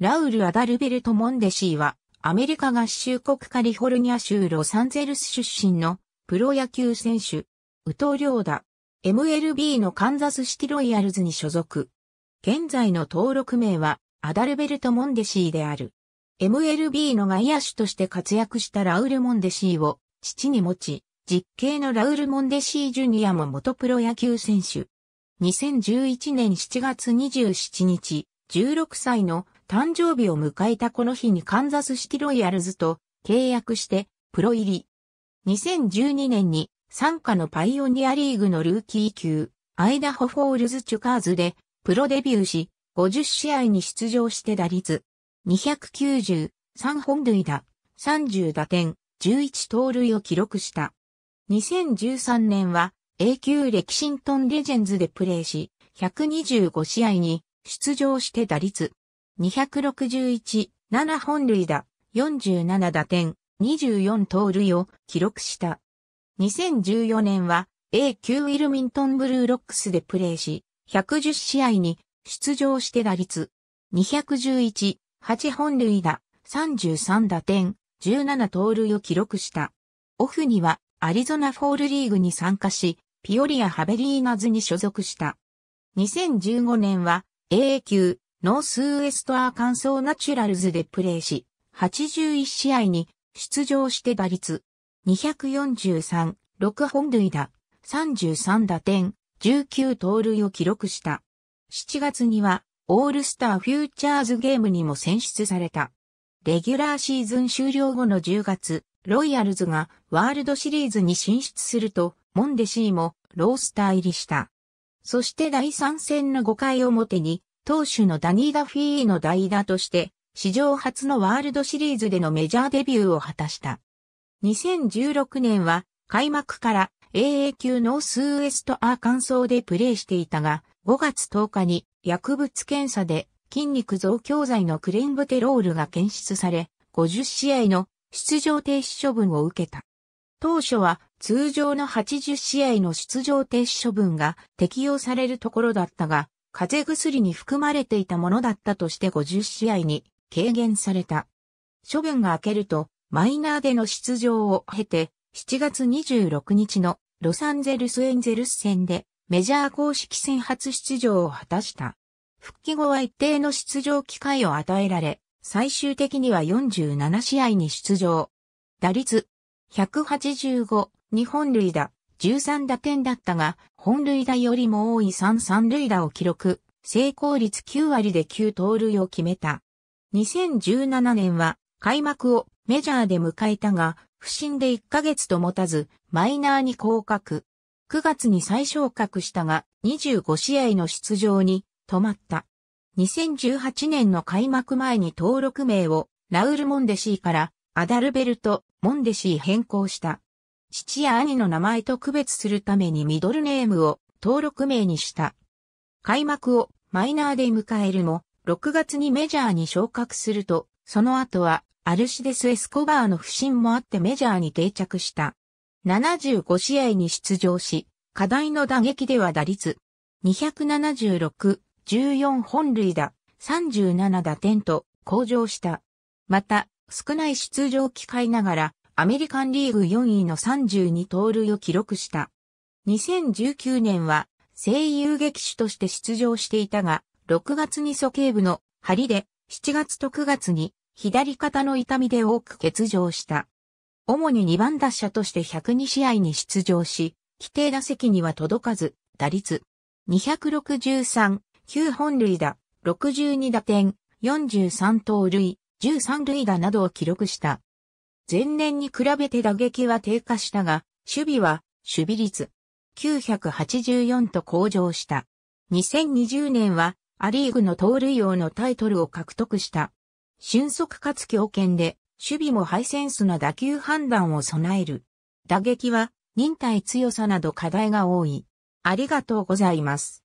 ラウル・アダルベルト・モンデシーは、アメリカ合衆国カリフォルニア州ロサンゼルス出身のプロ野球選手、ウトリョーダ、MLB のカンザスシティロイヤルズに所属。現在の登録名は、アダルベルト・モンデシーである。MLB の外野手として活躍したラウル・モンデシーを父に持ち、実刑のラウル・モンデシー・ジュニアも元プロ野球選手。2011年7月27日、16歳の誕生日を迎えたこの日にカンザスシティロイヤルズと契約してプロ入り。2012年に参加のパイオニアリーグのルーキー級、アイダホフォールズチュカーズでプロデビューし、50試合に出場して打率293本塁打、30打点、11盗塁を記録した。2013年は A 級レキシントンレジェンズでプレーし、125試合に出場して打率261、7本塁打、47打点、24盗塁を記録した。2014年は A 級ウィルミントンブルーロックスでプレーし、110試合に出場して打率211、8本塁打、33打点、17盗塁を記録した。オフにはアリゾナフォールリーグに参加し、ピオリア・ハベリーナズに所属した。2015年は A 級ノースウエストアーカンソーナチュラルズでプレーし、81試合に出場して打率243、6本塁打、33打点、19盗塁を記録した。7月には、オールスターフューチャーズゲームにも選出された。レギュラーシーズン終了後の10月、ロイヤルズがワールドシリーズに進出すると、モンデシーもロースター入りした。そして第3戦の5回表に投手のダニー・ダフィーの代打として、史上初のワールドシリーズでのメジャーデビューを果たした。2016年は開幕から AA 級ノースウエストアーカンソーでプレーしていたが、5月10日に薬物検査で筋肉増強剤のクレンブテロールが検出され、50試合の出場停止処分を受けた。当初は通常の80試合の出場停止処分が適用されるところだったが、風邪薬に含まれていたものだったとして50試合に軽減された。処分が明けると、マイナーでの出場を経て、7月26日のロサンゼルスエンゼルス戦でメジャー公式戦初出場を果たした。復帰後は一定の出場機会を与えられ、最終的には47試合に出場。打率185、日本塁打、13打点だったが、本塁打よりも多い3三塁打を記録、成功率9割で9盗塁を決めた。2017年は開幕をメジャーで迎えたが、不審で1ヶ月と持たず、マイナーに降格。9月に再昇格したが、25試合の出場に止まった。2018年の開幕前に登録名をラウル・モンデシーからアダルベルト・モンデシー変更した。父や兄の名前と区別するためにミドルネームを登録名にした。開幕をマイナーで迎えるも、6月にメジャーに昇格すると、その後はアルシデス・エスコバーの不振もあってメジャーに定着した。75試合に出場し、課題の打撃では打率276、14本塁打、37打点と向上した。また、少ない出場機会ながら、アメリカンリーグ4位の32盗塁を記録した。2019年は声優劇手として出場していたが、6月に素刑部の針で、7月と9月に左肩の痛みで多く欠場した。主に2番打者として102試合に出場し、規定打席には届かず、打率263、9本塁打、62打点、43盗塁、13塁打などを記録した。前年に比べて打撃は低下したが、守備は守備率984と向上した。2020年はアリーグの盗塁王のタイトルを獲得した。俊足かつ強肩で、守備もハイセンスな打球判断を備える。打撃は忍耐強さなど課題が多い。ありがとうございます。